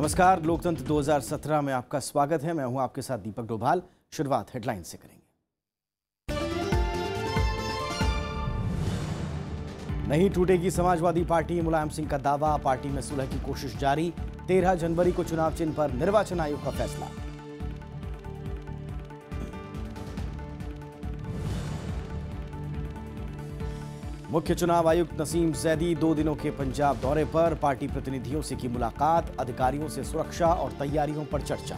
नमस्कार लोकतंत्र 2017 में आपका स्वागत है मैं हूं आपके साथ दीपक डोभाल शुरुआत हेडलाइन से करेंगे नहीं टूटेगी समाजवादी पार्टी मुलायम सिंह का दावा पार्टी में सुलह की कोशिश जारी 13 जनवरी को चुनाव चिन्ह पर निर्वाचन आयोग का फैसला मुख्य चुनाव आयुक्त नसीम जैदी दो दिनों के पंजाब दौरे पर पार्टी प्रतिनिधियों से की मुलाकात अधिकारियों से सुरक्षा और तैयारियों पर चर्चा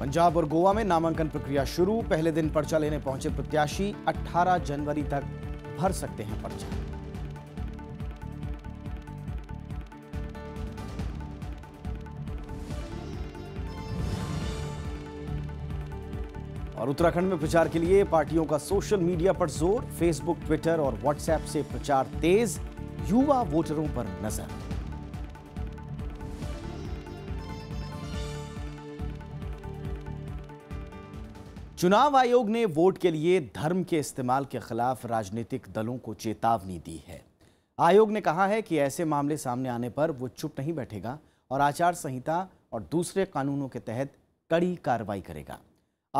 पंजाब और गोवा में नामांकन प्रक्रिया शुरू पहले दिन पर्चा लेने पहुंचे प्रत्याशी 18 जनवरी तक भर सकते हैं पर्चा और उत्तराखंड में प्रचार के लिए पार्टियों का सोशल मीडिया पर जोर फेसबुक ट्विटर और व्हाट्सएप से प्रचार तेज युवा वोटरों पर नजर चुनाव आयोग ने वोट के लिए धर्म के इस्तेमाल के खिलाफ राजनीतिक दलों को चेतावनी दी है आयोग ने कहा है कि ऐसे मामले सामने आने पर वो चुप नहीं बैठेगा और आचार संहिता और दूसरे कानूनों के तहत कड़ी कार्रवाई करेगा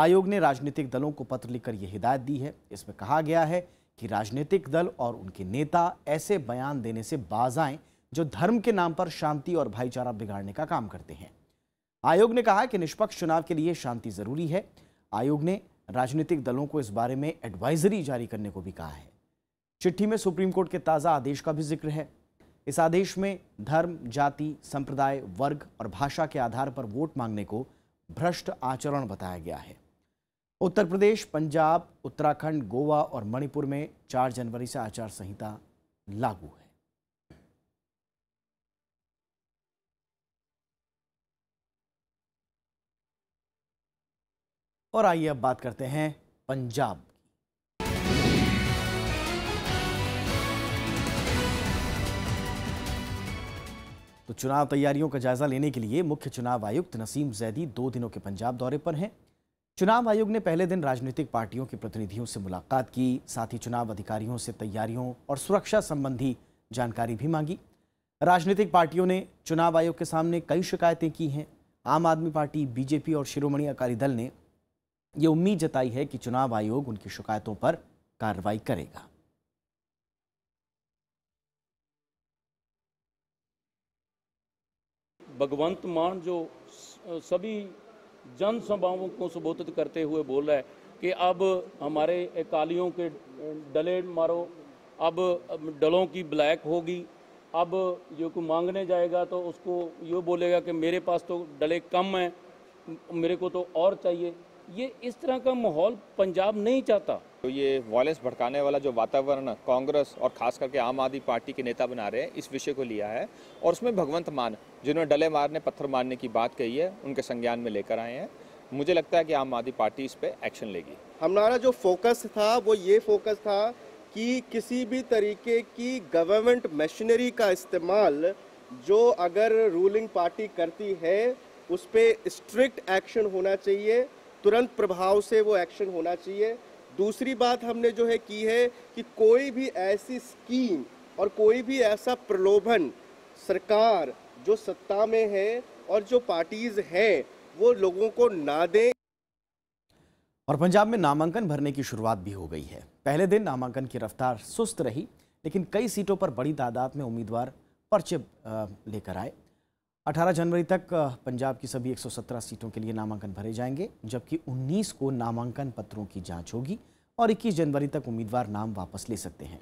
आयोग ने राजनीतिक दलों को पत्र लिखकर यह हिदायत दी है इसमें कहा गया है कि राजनीतिक दल और उनके नेता ऐसे बयान देने से बाज आए जो धर्म के नाम पर शांति और भाईचारा बिगाड़ने का काम करते हैं आयोग ने कहा कि निष्पक्ष चुनाव के लिए शांति जरूरी है आयोग ने राजनीतिक दलों को इस बारे में एडवाइजरी जारी करने को भी कहा है चिट्ठी में सुप्रीम कोर्ट के ताज़ा आदेश का भी जिक्र है इस आदेश में धर्म जाति संप्रदाय वर्ग और भाषा के आधार पर वोट मांगने को भ्रष्ट आचरण बताया गया है उत्तर प्रदेश पंजाब उत्तराखंड गोवा और मणिपुर में 4 जनवरी से आचार संहिता लागू है और आइए अब बात करते हैं पंजाब तो चुनाव तैयारियों का जायजा लेने के लिए मुख्य चुनाव आयुक्त नसीम जैदी दो दिनों के पंजाब दौरे पर हैं चुनाव आयोग ने पहले दिन राजनीतिक पार्टियों के प्रतिनिधियों से मुलाकात की साथ ही चुनाव अधिकारियों से तैयारियों और सुरक्षा संबंधी जानकारी भी मांगी राजनीतिक पार्टियों ने चुनाव आयोग के सामने कई शिकायतें की हैं आम आदमी पार्टी बीजेपी और शिरोमणि अकाली दल ने ये उम्मीद जताई है कि चुनाव आयोग उनकी शिकायतों पर कार्रवाई करेगा भगवंत मान जो सभी जनसभाओं को संबोधित करते हुए बोल रहा है कि अब हमारे अकालियों के डले मारो अब डलों की ब्लैक होगी अब जो को मांगने जाएगा तो उसको ये बोलेगा कि मेरे पास तो डले कम हैं मेरे को तो और चाहिए ये इस तरह का माहौल पंजाब नहीं चाहता तो ये वायलेंस भड़काने वाला जो वातावरण कांग्रेस और खास करके आम आदमी पार्टी के नेता बना रहे हैं इस विषय को लिया है और उसमें भगवंत मान जिन्होंने डले मारने पत्थर मारने की बात कही है उनके संज्ञान में लेकर आए हैं मुझे लगता है कि आम आदमी पार्टी इस पर एक्शन लेगी हमारा जो फोकस था वो ये फोकस था कि किसी भी तरीके की गवर्नमेंट मशीनरी का इस्तेमाल जो अगर रूलिंग पार्टी करती है उस पर स्ट्रिक्ट एक्शन होना चाहिए तुरंत प्रभाव से वो एक्शन होना चाहिए दूसरी बात हमने जो है की है कि कोई भी ऐसी स्कीम और कोई भी ऐसा प्रलोभन सरकार जो सत्ता में है और जो पार्टीज हैं वो लोगों को ना दें और पंजाब में नामांकन भरने की शुरुआत भी हो गई है पहले दिन नामांकन की रफ्तार सुस्त रही लेकिन कई सीटों पर बड़ी तादाद में उम्मीदवार पर्चे लेकर आए 18 जनवरी तक पंजाब की सभी 117 सीटों के लिए नामांकन भरे जाएंगे जबकि 19 को नामांकन पत्रों की जांच होगी और 21 जनवरी तक उम्मीदवार नाम वापस ले सकते हैं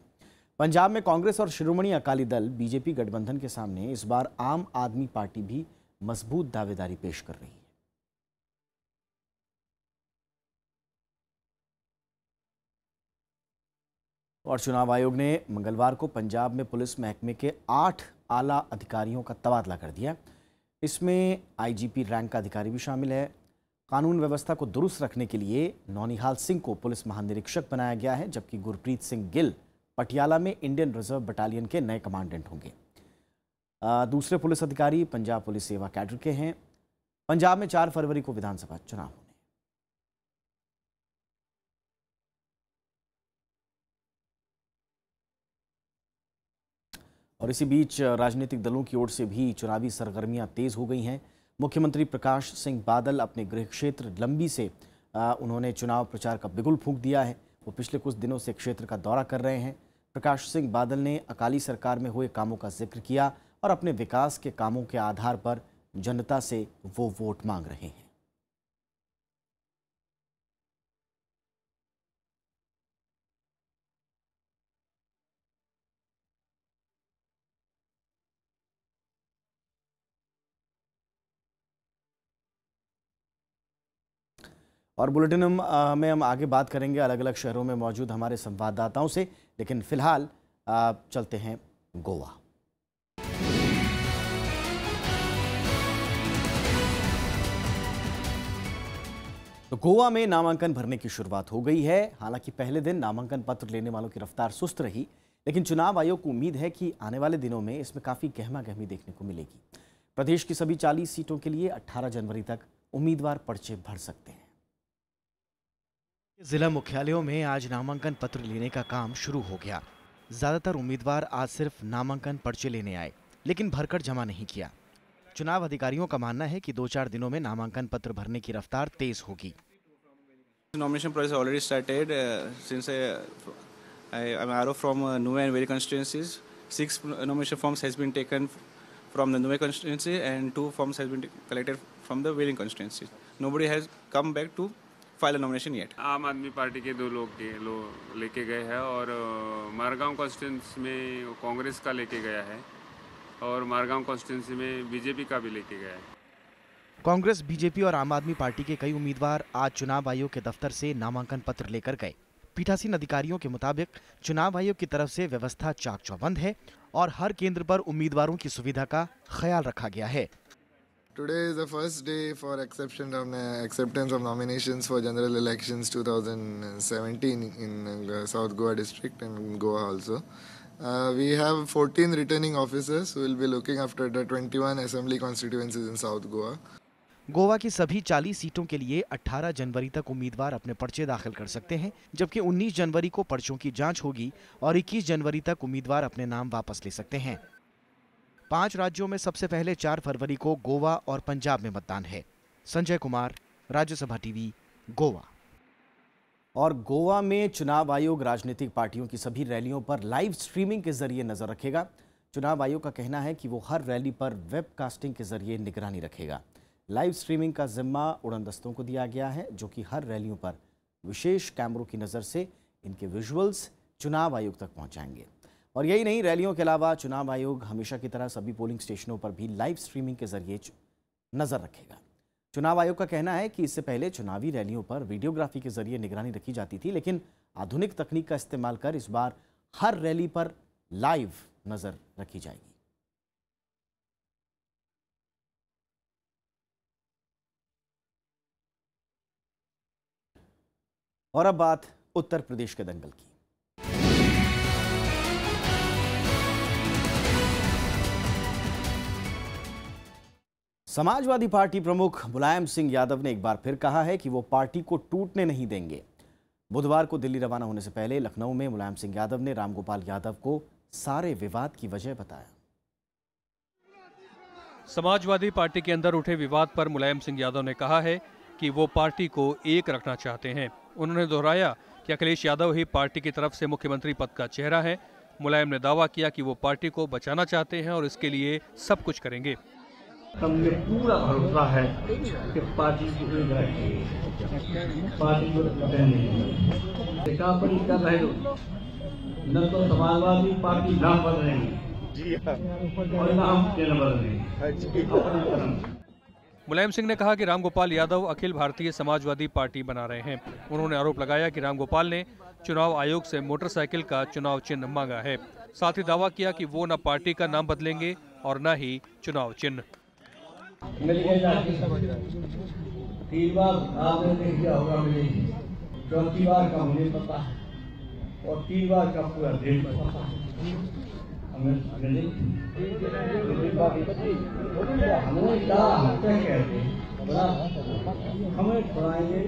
पंजाब में कांग्रेस और शिरोमणि अकाली दल बीजेपी गठबंधन के सामने इस बार आम आदमी पार्टी भी मजबूत दावेदारी पेश कर रही है और चुनाव आयोग ने मंगलवार को पंजाब में पुलिस महकमे के आठ आला अधिकारियों का तबादला कर दिया इसमें आईजीपी रैंक का अधिकारी भी शामिल है कानून व्यवस्था को दुरुस्त रखने के लिए नौनिहाल सिंह को पुलिस महानिरीक्षक बनाया गया है जबकि गुरप्रीत सिंह गिल पटियाला में इंडियन रिजर्व बटालियन के नए कमांडेंट होंगे दूसरे पुलिस अधिकारी पंजाब पुलिस सेवा कैडर के हैं पंजाब में चार फरवरी को विधानसभा चुनाव होने और इसी बीच राजनीतिक दलों की ओर से भी चुनावी सरगर्मियां तेज हो गई हैं मुख्यमंत्री प्रकाश सिंह बादल अपने गृह क्षेत्र लंबी से उन्होंने चुनाव प्रचार का बिगुल फूंक दिया है वो पिछले कुछ दिनों से क्षेत्र का दौरा कर रहे हैं प्रकाश सिंह बादल ने अकाली सरकार में हुए कामों का जिक्र किया और अपने विकास के कामों के आधार पर जनता से वो वोट मांग रहे हैं और बुलेटिन में हम आगे बात करेंगे अलग अलग शहरों में मौजूद हमारे संवाददाताओं से लेकिन फिलहाल चलते हैं गोवा तो गोवा में नामांकन भरने की शुरुआत हो गई है हालांकि पहले दिन नामांकन पत्र लेने वालों की रफ्तार सुस्त रही लेकिन चुनाव आयोग को उम्मीद है कि आने वाले दिनों में इसमें काफ़ी गहमा गहमी देखने को मिलेगी प्रदेश की सभी 40 सीटों के लिए 18 जनवरी तक उम्मीदवार पर्चे भर सकते हैं जिला मुख्यालयों में आज नामांकन पत्र लेने का काम शुरू हो गया ज्यादातर उम्मीदवार आज सिर्फ नामांकन पर्चे लेने आए लेकिन भरकर जमा नहीं किया चुनाव अधिकारियों का मानना है कि दो चार दिनों में नामांकन पत्र भरने की रफ्तार तेज होगी फाइल नॉमिनेशन येट आम आदमी पार्टी के दो लोग के लो, लेके गए हैं और मारगांव कॉन्स्टिट्यूंसी में कांग्रेस का लेके गया है और मारगांव कॉन्स्टिट्यूंसी में बीजेपी का भी लेके गया है कांग्रेस बीजेपी और आम आदमी पार्टी के कई उम्मीदवार आज चुनाव आयोग के दफ्तर से नामांकन पत्र लेकर गए पीठासीन अधिकारियों के मुताबिक चुनाव आयोग की तरफ से व्यवस्था चाक चौबंद है और हर केंद्र पर उम्मीदवारों की सुविधा का ख्याल रखा गया है Today is the first day for exception of, acceptance of nominations for general elections 2017 in South Goa district and Goa also. Uh, we have 14 returning officers who will be looking after the 21 assembly constituencies in South Goa. Goa की सभी 40 सीटों के लिए 18 जनवरी तक उम्मीदवार अपने पर्चे दाखिल कर सकते हैं जबकि 19 जनवरी को पर्चों की जांच होगी और 21 जनवरी तक उम्मीदवार अपने नाम वापस ले सकते हैं पांच राज्यों में सबसे पहले चार फरवरी को गोवा और पंजाब में मतदान है संजय कुमार राज्यसभा टीवी गोवा और गोवा में चुनाव आयोग राजनीतिक पार्टियों की सभी रैलियों पर लाइव स्ट्रीमिंग के जरिए नजर रखेगा चुनाव आयोग का कहना है कि वो हर रैली पर वेबकास्टिंग के जरिए निगरानी रखेगा लाइव स्ट्रीमिंग का जिम्मा उड़नदस्तों को दिया गया है जो कि हर रैलियों पर विशेष कैमरों की नज़र से इनके विजुअल्स चुनाव आयोग तक पहुंचाएंगे और यही नहीं रैलियों के अलावा चुनाव आयोग हमेशा की तरह सभी पोलिंग स्टेशनों पर भी लाइव स्ट्रीमिंग के जरिए नजर रखेगा चुनाव आयोग का कहना है कि इससे पहले चुनावी रैलियों पर वीडियोग्राफी के जरिए निगरानी रखी जाती थी लेकिन आधुनिक तकनीक का इस्तेमाल कर इस बार हर रैली पर लाइव नजर रखी जाएगी और अब बात उत्तर प्रदेश के दंगल की समाजवादी पार्टी प्रमुख मुलायम सिंह यादव ने एक बार फिर कहा है कि वो पार्टी को टूटने नहीं देंगे बुधवार को दिल्ली रवाना होने से पहले लखनऊ में मुलायम सिंह यादव ने रामगोपाल यादव को सारे विवाद की वजह बताया समाजवादी पार्टी के अंदर उठे विवाद पर मुलायम सिंह यादव ने कहा है कि वो पार्टी को एक रखना चाहते हैं उन्होंने दोहराया कि अखिलेश यादव ही पार्टी की तरफ से मुख्यमंत्री पद का चेहरा है मुलायम ने दावा किया कि वो पार्टी को बचाना चाहते हैं और इसके लिए सब कुछ करेंगे हमने पूरा भरोसा है कि पार्टी की कोई पार्टी को दिखापन कर रहे हो न तो समाजवादी पार्टी ना बन रहे हैं रहे हैं मुलायम सिंह ने कहा कि रामगोपाल यादव अखिल भारतीय समाजवादी पार्टी बना रहे हैं उन्होंने आरोप लगाया कि रामगोपाल ने चुनाव आयोग से मोटरसाइकिल का चुनाव चिन्ह मांगा है साथ ही दावा किया कि वो न पार्टी का नाम बदलेंगे और न ही चुनाव चिन्ह तीन बार आपने देख लिया होगा मिलेगी चौथी बार का मुझे पता है और तीन बार का पूरा डेट पता है हमने क्या कहते हमें छुड़ाएंगे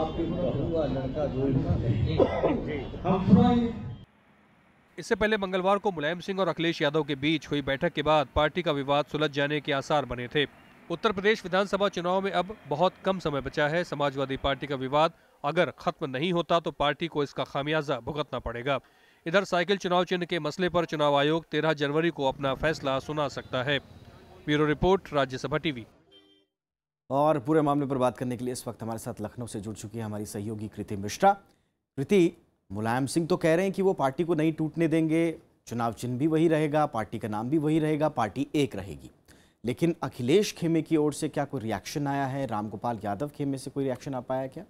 आपके बहू का लड़का जो हम छुड़ाएंगे इससे पहले मंगलवार को मुलायम सिंह और अखिलेश यादव के बीच हुई बैठक के बाद पार्टी का विवाद सुलझ जाने के आसार बने थे उत्तर प्रदेश विधानसभा चुनाव में अब बहुत कम समय बचा है समाजवादी पार्टी का विवाद अगर खत्म नहीं होता तो पार्टी को इसका खामियाजा भुगतना पड़ेगा इधर साइकिल चुनाव चिन्ह के मसले पर चुनाव आयोग 13 जनवरी को अपना फैसला सुना सकता है ब्यूरो रिपोर्ट राज्यसभा टीवी और पूरे मामले पर बात करने के लिए इस वक्त हमारे साथ लखनऊ से जुड़ चुकी है हमारी सहयोगी कृति मिश्रा कृति मुलायम सिंह तो कह रहे हैं कि वो पार्टी को नहीं टूटने देंगे चुनाव चिन्ह भी वही रहेगा पार्टी का नाम भी वही रहेगा पार्टी एक रहेगी लेकिन अखिलेश खेमे की ओर से क्या कोई रिएक्शन आया है रामगोपाल यादव खेमे से कोई रिएक्शन आ पाया क्या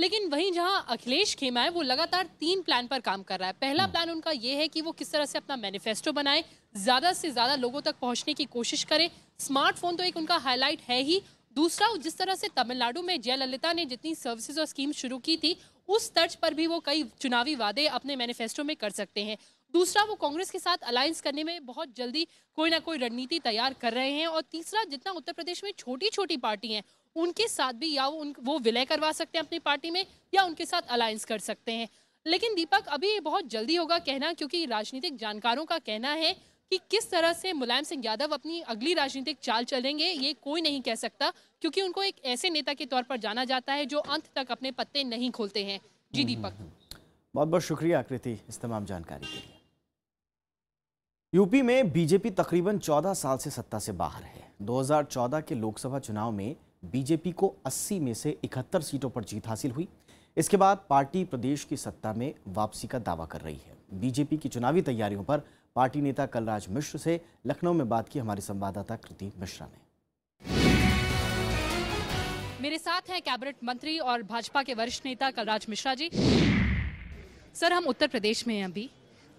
लेकिन वहीं जहां अखिलेश खेमा है वो लगातार तीन प्लान पर काम कर रहा है पहला प्लान हम्म। उनका ये है कि वो किस तरह से अपना मैनिफेस्टो बनाए ज़्यादा से ज़्यादा लोगों तक पहुंचने की कोशिश करें स्मार्टफोन तो एक उनका हाईलाइट है ही दूसरा जिस तरह से तमिलनाडु में जयललिता ने जितनी सर्विसेज और स्कीम शुरू की थी उस तर्ज पर भी वो कई चुनावी वादे अपने मैनिफेस्टो में कर सकते हैं दूसरा वो कांग्रेस के साथ अलायंस करने में बहुत जल्दी कोई ना कोई रणनीति तैयार कर रहे हैं और तीसरा जितना उत्तर प्रदेश में छोटी छोटी पार्टी हैं उनके साथ भी या उन वो विलय करवा सकते हैं अपनी पार्टी में या उनके साथ अलायंस कर सकते हैं लेकिन दीपक अभी बहुत जल्दी होगा कहना क्योंकि राजनीतिक जानकारों का कहना है कि किस तरह से मुलायम सिंह यादव अपनी अगली राजनीतिक चाल चलेंगे ये कोई नहीं कह सकता क्योंकि उनको एक ऐसे नेता के तौर पर जाना जाता है जो अंत तक अपने पत्ते नहीं खोलते हैं जी हम्म, दीपक हम्म, हम्म। बहुत बहुत शुक्रिया आकृति इस तमाम जानकारी के लिए यूपी में बीजेपी तकरीबन 14 साल से सत्ता से बाहर है 2014 के लोकसभा चुनाव में बीजेपी को 80 में से 71 सीटों पर जीत हासिल हुई इसके बाद पार्टी प्रदेश की सत्ता में वापसी का दावा कर रही है बीजेपी की चुनावी तैयारियों पर पार्टी नेता कलराज मिश्र से लखनऊ में बात की हमारे संवाददाता कृति मिश्रा ने मेरे साथ हैं कैबिनेट मंत्री और भाजपा के वरिष्ठ नेता कलराज मिश्रा जी सर हम उत्तर प्रदेश में हैं अभी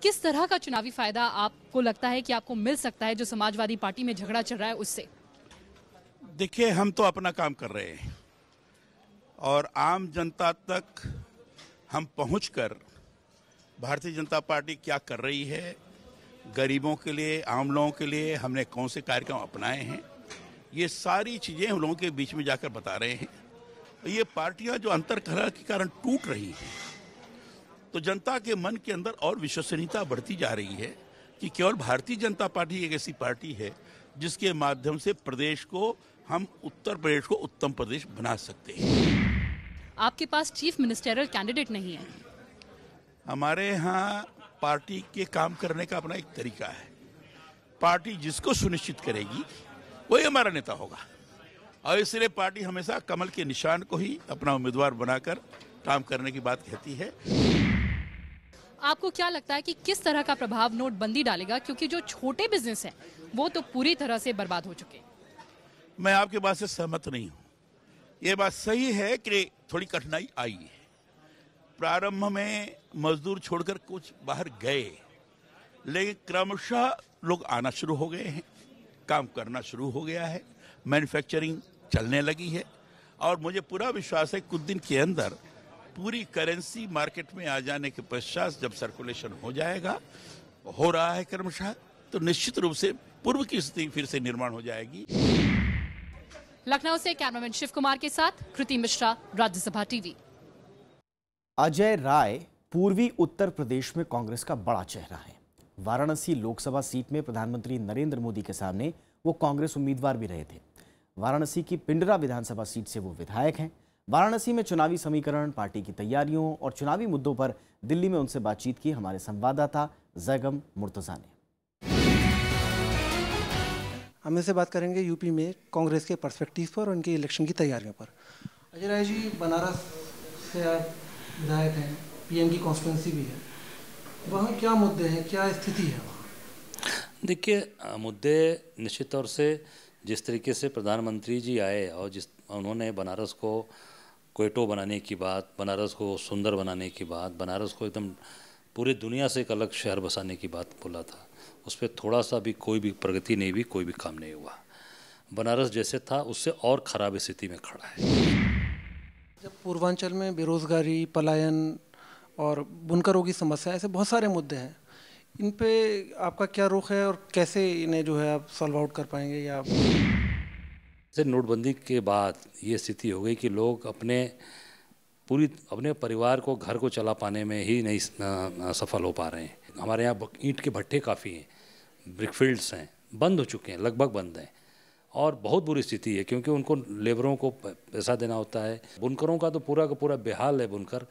किस तरह का चुनावी फायदा आपको लगता है कि आपको मिल सकता है जो समाजवादी पार्टी में झगड़ा चल रहा है उससे देखिए हम तो अपना काम कर रहे हैं और आम जनता तक हम पहुंचकर भारतीय जनता पार्टी क्या कर रही है गरीबों के लिए आम लोगों के लिए हमने कौन से कार्यक्रम अपनाए हैं ये सारी चीज़ें हम लोगों के बीच में जाकर बता रहे हैं ये पार्टियां जो अंतर खरा के कारण टूट रही हैं तो जनता के मन के अंदर और विश्वसनीयता बढ़ती जा रही है कि केवल भारतीय जनता पार्टी एक ऐसी पार्टी है जिसके माध्यम से प्रदेश को हम उत्तर प्रदेश को उत्तम प्रदेश बना सकते हैं आपके पास चीफ मिनिस्टरल कैंडिडेट नहीं है हमारे यहाँ पार्टी के काम करने का अपना एक तरीका है पार्टी जिसको सुनिश्चित करेगी वही हमारा नेता होगा और इसलिए पार्टी हमेशा कमल के निशान को ही अपना उम्मीदवार बनाकर काम करने की बात कहती है आपको क्या लगता है कि किस तरह का प्रभाव नोटबंदी डालेगा क्योंकि जो छोटे बिजनेस हैं वो तो पूरी तरह से बर्बाद हो चुके हैं मैं आपके बात से सहमत नहीं हूँ ये बात सही है कि थोड़ी कठिनाई आई है प्रारंभ में मजदूर छोड़कर कुछ बाहर गए लेकिन क्रमशः लोग आना शुरू हो गए हैं काम करना शुरू हो गया है मैन्युफैक्चरिंग चलने लगी है और मुझे पूरा विश्वास है कुछ दिन के अंदर पूरी करेंसी मार्केट में आ जाने के पश्चात जब सर्कुलेशन हो जाएगा हो रहा है क्रमशः तो निश्चित रूप से पूर्व की स्थिति फिर से निर्माण हो जाएगी लखनऊ से कैमरामैन शिव कुमार के साथ कृति मिश्रा राज्यसभा टीवी अजय राय पूर्वी उत्तर प्रदेश में कांग्रेस का बड़ा चेहरा है वाराणसी लोकसभा सीट में प्रधानमंत्री नरेंद्र मोदी के सामने वो कांग्रेस उम्मीदवार भी रहे थे वाराणसी की पिंडरा विधानसभा सीट से वो विधायक हैं वाराणसी में चुनावी समीकरण पार्टी की तैयारियों और चुनावी मुद्दों पर दिल्ली में उनसे बातचीत की हमारे संवाददाता जैगम मुर्तजा ने हम इससे बात करेंगे यूपी में कांग्रेस के परस्पेक्टिव पर और उनके इलेक्शन की तैयारियों पर अजय राय जी बनारस से आप विधायक हैं पीएम की कॉन्स्टिटेंसी भी है वहाँ क्या मुद्दे हैं क्या स्थिति है वहाँ देखिए मुद्दे निश्चित तौर से जिस तरीके से प्रधानमंत्री जी आए और जिस उन्होंने बनारस को कोयटो बनाने की बात बनारस को सुंदर बनाने की बात बनारस को एकदम पूरी दुनिया से एक अलग शहर बसाने की बात बोला था उस पर थोड़ा सा भी कोई भी प्रगति नहीं हुई कोई भी काम नहीं हुआ बनारस जैसे था उससे और ख़राब स्थिति में खड़ा है जब पूर्वांचल में बेरोज़गारी पलायन और बुनकरों की समस्या ऐसे बहुत सारे मुद्दे हैं इन पे आपका क्या रुख है और कैसे इन्हें जो है आप सॉल्व आउट कर पाएंगे या जैसे नोटबंदी के बाद ये स्थिति हो गई कि लोग अपने पूरी अपने परिवार को घर को चला पाने में ही नहीं सफल हो पा रहे हैं हमारे यहाँ ईंट के भट्टे काफ़ी हैं ब्रिकफील्ड्स हैं बंद हो चुके हैं लगभग बंद हैं और बहुत बुरी स्थिति है क्योंकि उनको लेबरों को पैसा देना होता है बुनकरों का तो पूरा का पूरा बेहाल है बुनकर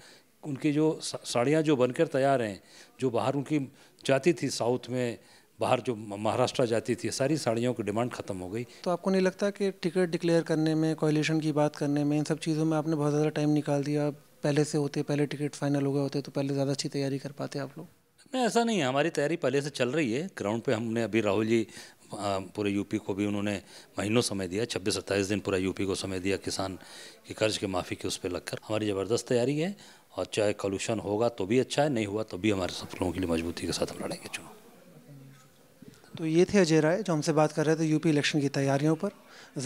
उनकी जो साड़ियाँ जो बनकर तैयार हैं जो बाहर उनकी जाती थी साउथ में बाहर जो महाराष्ट्र जाती थी सारी साड़ियों की डिमांड खत्म हो गई तो आपको नहीं लगता कि टिकट डिक्लेयर करने में कॉलेशन की बात करने में इन सब चीज़ों में आपने बहुत ज़्यादा टाइम निकाल दिया पहले से होते पहले टिकट फाइनल हो गए होते तो पहले ज़्यादा अच्छी तैयारी कर पाते आप लोग नहीं ऐसा नहीं है हमारी तैयारी पहले से चल रही है ग्राउंड पे हमने अभी राहुल जी पूरे यूपी को भी उन्होंने महीनों समय दिया छब्बीस सत्ताईस दिन पूरा यूपी को समय दिया किसान के कर्ज के माफ़ी के उस पर लगकर हमारी ज़बरदस्त तैयारी है और चाहे कॉल्यूशन होगा तो भी अच्छा है नहीं हुआ तो भी हमारे सब लोगों के लिए मजबूती के साथ हम लड़ेंगे चुनाव तो ये थे अजय राय जो हमसे बात कर रहे थे यूपी इलेक्शन की तैयारियों पर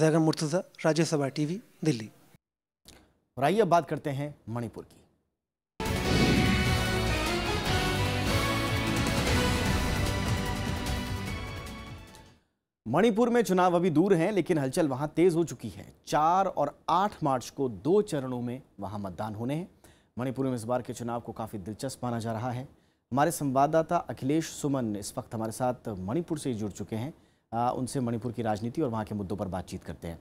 जैगम मुर्तज़ा राज्यसभा टीवी दिल्ली और आइए बात करते हैं मणिपुर की मणिपुर में चुनाव अभी दूर हैं लेकिन हलचल वहां तेज हो चुकी है चार और आठ मार्च को दो चरणों में वहां मतदान होने हैं मणिपुर में इस बार के चुनाव को काफी दिलचस्प माना जा रहा है हमारे संवाददाता अखिलेश सुमन इस वक्त हमारे साथ मणिपुर से जुड़ चुके हैं आ, उनसे मणिपुर की राजनीति और वहाँ के मुद्दों पर बातचीत करते हैं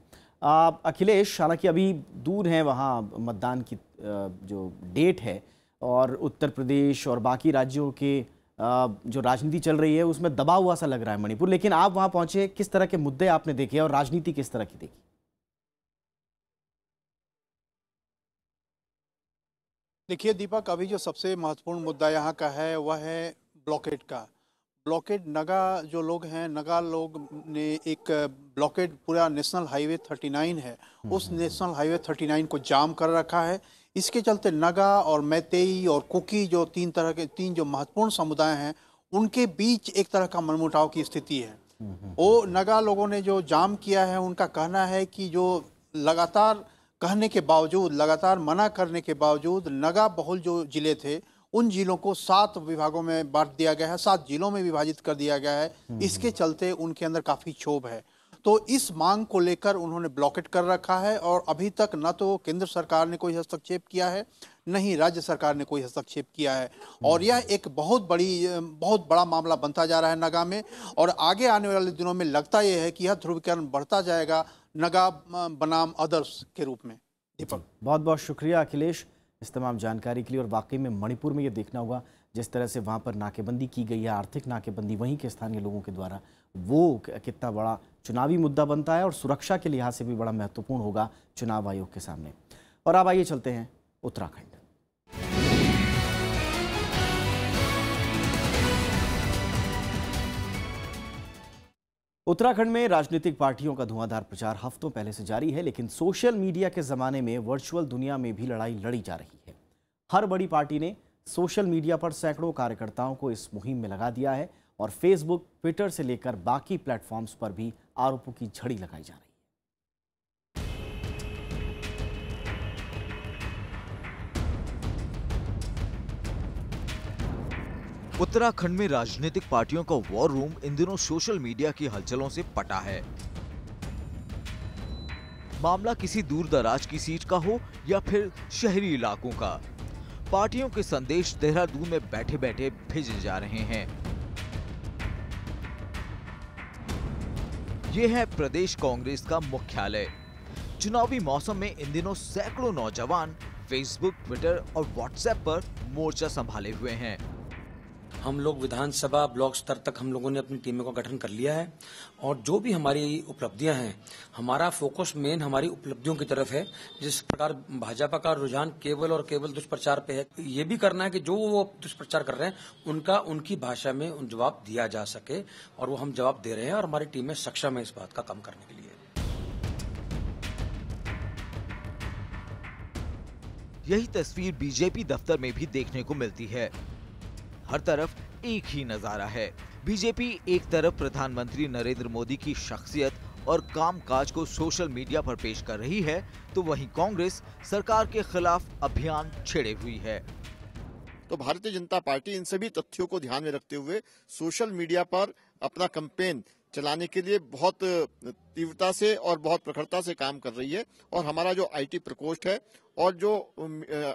अखिलेश हालांकि अभी दूर हैं वहाँ मतदान की जो डेट है और उत्तर प्रदेश और बाकी राज्यों के जो राजनीति चल रही है उसमें दबा हुआ सा लग रहा है मणिपुर लेकिन आप वहां पहुंचे किस तरह के मुद्दे आपने देखे और राजनीति किस तरह की देखी देखिए दीपक अभी जो सबसे महत्वपूर्ण मुद्दा यहाँ का है वह है ब्लॉकेट का ब्लॉकेट नगा जो लोग हैं नगा लोग ने एक ब्लॉकेट पूरा नेशनल हाईवे 39 है हम्म, उस हम्म, हम्म। नेशनल हाईवे 39 को जाम कर रखा है इसके चलते नगा और मैतेई और कुकी जो तीन तरह के तीन जो महत्वपूर्ण समुदाय हैं उनके बीच एक तरह का मनमुटाव की स्थिति है वो नगा लोगों ने जो जाम किया है उनका कहना है कि जो लगातार कहने के बावजूद लगातार मना करने के बावजूद नगा बहुल जो ज़िले थे उन जिलों को सात विभागों में बांट दिया गया है सात जिलों में विभाजित कर दिया गया है हम्म, हम्म। इसके चलते उनके अंदर काफ़ी क्षोभ है तो इस मांग को लेकर उन्होंने ब्लॉकेट कर रखा है और अभी तक न तो केंद्र सरकार ने कोई हस्तक्षेप किया है नहीं राज्य सरकार ने कोई हस्तक्षेप किया है और यह एक बहुत बड़ी बहुत बड़ा मामला बनता जा रहा है नगा में और आगे आने वाले दिनों में लगता यह है कि यह ध्रुवीकरण बढ़ता जाएगा नगा बनाम अदर्स के रूप में दीपक बहुत बहुत शुक्रिया अखिलेश इस तमाम जानकारी के लिए और वाकई में मणिपुर में ये देखना होगा जिस तरह से वहाँ पर नाकेबंदी की गई है आर्थिक नाकेबंदी वहीं के स्थानीय लोगों के द्वारा वो कितना बड़ा चुनावी मुद्दा बनता है और सुरक्षा के लिहाज से भी बड़ा महत्वपूर्ण होगा चुनाव आयोग के सामने और अब आइए चलते हैं उत्तराखंड उत्तराखंड में राजनीतिक पार्टियों का धुआंधार प्रचार हफ्तों पहले से जारी है लेकिन सोशल मीडिया के जमाने में वर्चुअल दुनिया में भी लड़ाई लड़ी जा रही है हर बड़ी पार्टी ने सोशल मीडिया पर सैकड़ों कार्यकर्ताओं को इस मुहिम में लगा दिया है और फेसबुक ट्विटर से लेकर बाकी प्लेटफॉर्म्स पर भी आरोपों की झड़ी लगाई जा रही है उत्तराखंड में राजनीतिक पार्टियों का वॉर रूम इन दिनों सोशल मीडिया की हलचलों से पटा है मामला किसी दूर दराज की सीट का हो या फिर शहरी इलाकों का पार्टियों के संदेश देहरादून में बैठे बैठे भेजे जा रहे हैं ये है प्रदेश कांग्रेस का मुख्यालय चुनावी मौसम में इन दिनों सैकड़ों नौजवान फेसबुक ट्विटर और व्हाट्सएप पर मोर्चा संभाले हुए हैं हम लोग विधानसभा ब्लॉक स्तर तक हम लोगों ने अपनी टीमों का गठन कर लिया है और जो भी हमारी उपलब्धियां हैं हमारा फोकस मेन हमारी उपलब्धियों की तरफ है जिस प्रकार भाजपा का रुझान केवल और केवल दुष्प्रचार पे है ये भी करना है कि जो वो दुष्प्रचार कर रहे हैं उनका उनकी भाषा में उन जवाब दिया जा सके और वो हम जवाब दे रहे हैं और हमारी टीमें सक्षम है इस बात का काम करने के लिए यही तस्वीर बीजेपी दफ्तर में भी देखने को मिलती है हर तरफ एक ही नजारा है बीजेपी एक तरफ प्रधानमंत्री नरेंद्र मोदी की शख्सियत और कामकाज को सोशल मीडिया पर पेश कर रही है तो वहीं कांग्रेस सरकार के खिलाफ अभियान छेड़े हुई है तो भारतीय जनता पार्टी इन सभी तथ्यों को ध्यान में रखते हुए सोशल मीडिया पर अपना कंपेन चलाने के लिए बहुत तीव्रता से और बहुत प्रखरता से काम कर रही है और हमारा जो आईटी प्रकोष्ठ है और जो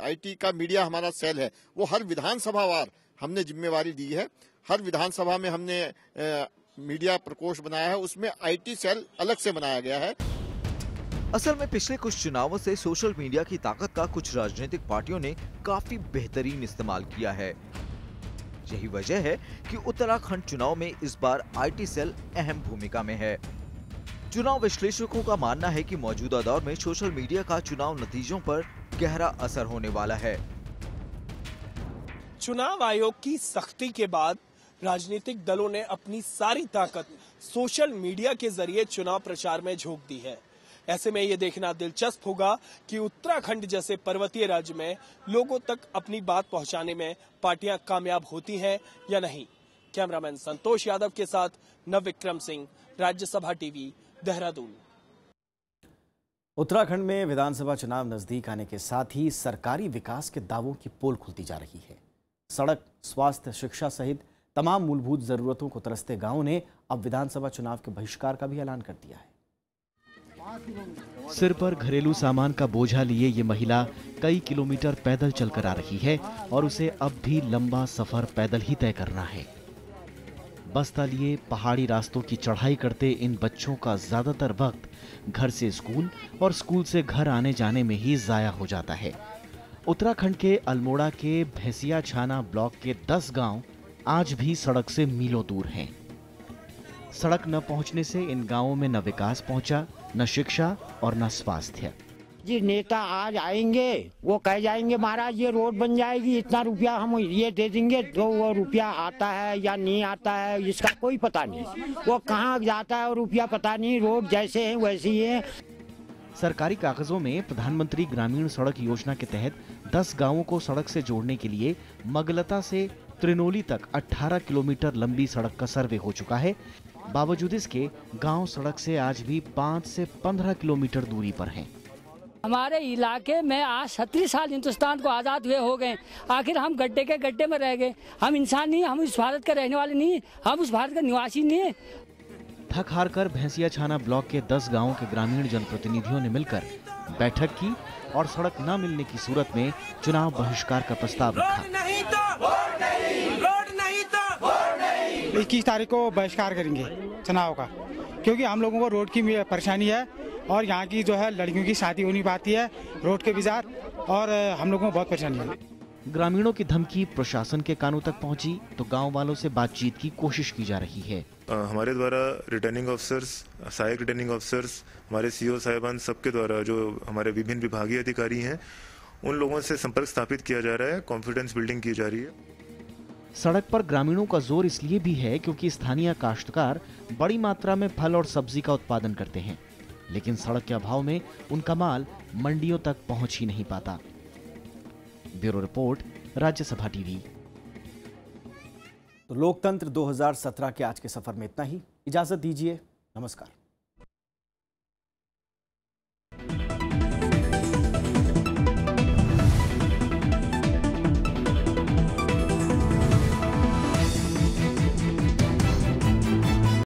आईटी का मीडिया हमारा सेल है वो हर विधानसभावार हमने जिम्मेवारी दी है हर विधानसभा में हमने मीडिया प्रकोष्ठ बनाया है उसमें आईटी सेल अलग से बनाया गया है असल में पिछले कुछ चुनावों से सोशल मीडिया की ताकत का कुछ राजनीतिक पार्टियों ने काफी बेहतरीन इस्तेमाल किया है यही वजह है कि उत्तराखंड चुनाव में इस बार आईटी सेल अहम भूमिका में है चुनाव विश्लेषकों का मानना है कि मौजूदा दौर में सोशल मीडिया का चुनाव नतीजों पर गहरा असर होने वाला है चुनाव आयोग की सख्ती के बाद राजनीतिक दलों ने अपनी सारी ताकत सोशल मीडिया के जरिए चुनाव प्रचार में झोंक दी है ऐसे में ये देखना दिलचस्प होगा कि उत्तराखंड जैसे पर्वतीय राज्य में लोगों तक अपनी बात पहुंचाने में पार्टियां कामयाब होती हैं या नहीं कैमरामैन संतोष यादव के साथ नवविक्रम सिंह राज्यसभा टीवी देहरादून उत्तराखंड में विधानसभा चुनाव नजदीक आने के साथ ही सरकारी विकास के दावों की पोल खुलती जा रही है सड़क स्वास्थ्य शिक्षा सहित तमाम मूलभूत जरूरतों को तरसते गांवों ने अब विधानसभा चुनाव के बहिष्कार का भी ऐलान कर दिया है सिर पर घरेलू सामान का बोझा लिए ये महिला कई किलोमीटर पैदल चलकर आ रही है और उसे अब भी लंबा सफर पैदल ही तय करना है बस्ता लिए पहाड़ी रास्तों की चढ़ाई करते इन बच्चों का ज्यादातर वक्त घर से स्कूल और स्कूल से घर आने जाने में ही जाया हो जाता है उत्तराखंड के अल्मोड़ा के भैंसिया छाना ब्लॉक के 10 गांव आज भी सड़क से मीलों दूर हैं सड़क न पहुंचने से इन गांवों में न विकास पहुंचा न शिक्षा और न स्वास्थ्य जी नेता आज आएंगे वो कह जाएंगे महाराज ये रोड बन जाएगी इतना रुपया हम ये दे देंगे तो वो रुपया आता है या नहीं आता है इसका कोई पता नहीं वो कहाँ जाता है और रुपया पता नहीं रोड जैसे है वैसे ही है सरकारी कागजों में प्रधानमंत्री ग्रामीण सड़क योजना के तहत दस गांवों को सड़क से जोड़ने के लिए मगलता से त्रिनोली तक 18 किलोमीटर लंबी सड़क का सर्वे हो चुका है बावजूद इसके गांव सड़क से आज भी 5 से 15 किलोमीटर दूरी पर हैं। हमारे इलाके में आज छत्तीस साल हिंदुस्तान को आज़ाद हुए हो गए आखिर हम गड्ढे के गड्ढे में रह गए हम इंसान नहीं हम इस भारत के रहने वाले नहीं हम उस भारत के निवासी नहीं थक हार कर भैंसिया छाना ब्लॉक के दस गाँव के ग्रामीण जनप्रतिनिधियों ने मिलकर बैठक की और सड़क न मिलने की सूरत में चुनाव बहिष्कार का प्रस्ताव रखा तो, तो। इक्कीस तारीख को बहिष्कार करेंगे चुनाव का क्योंकि हम लोगों को रोड की परेशानी है और यहाँ की जो है लड़कियों की शादी होनी पाती है रोड के बाजार और हम लोगों को बहुत परेशानी है ग्रामीणों की धमकी प्रशासन के कानों तक पहुंची तो गांव वालों से बातचीत की कोशिश की जा रही है आ, हमारे द्वारा रिटर्निंग ऑफिसर्स सहायक रिटर्निंग ऑफिसर्स हमारे सीओ e साहिबान सबके द्वारा जो हमारे विभिन्न विभागीय अधिकारी हैं उन लोगों से संपर्क स्थापित किया जा रहा है कॉन्फिडेंस बिल्डिंग की जा रही है सड़क पर ग्रामीणों का जोर इसलिए भी है क्योंकि स्थानीय काश्तकार बड़ी मात्रा में फल और सब्जी का उत्पादन करते हैं लेकिन सड़क के अभाव में उनका माल मंडियों तक पहुंच ही नहीं पाता ब्यूरो रिपोर्ट राज्यसभा टीवी तो लोकतंत्र 2017 के आज के सफर में इतना ही इजाजत दीजिए नमस्कार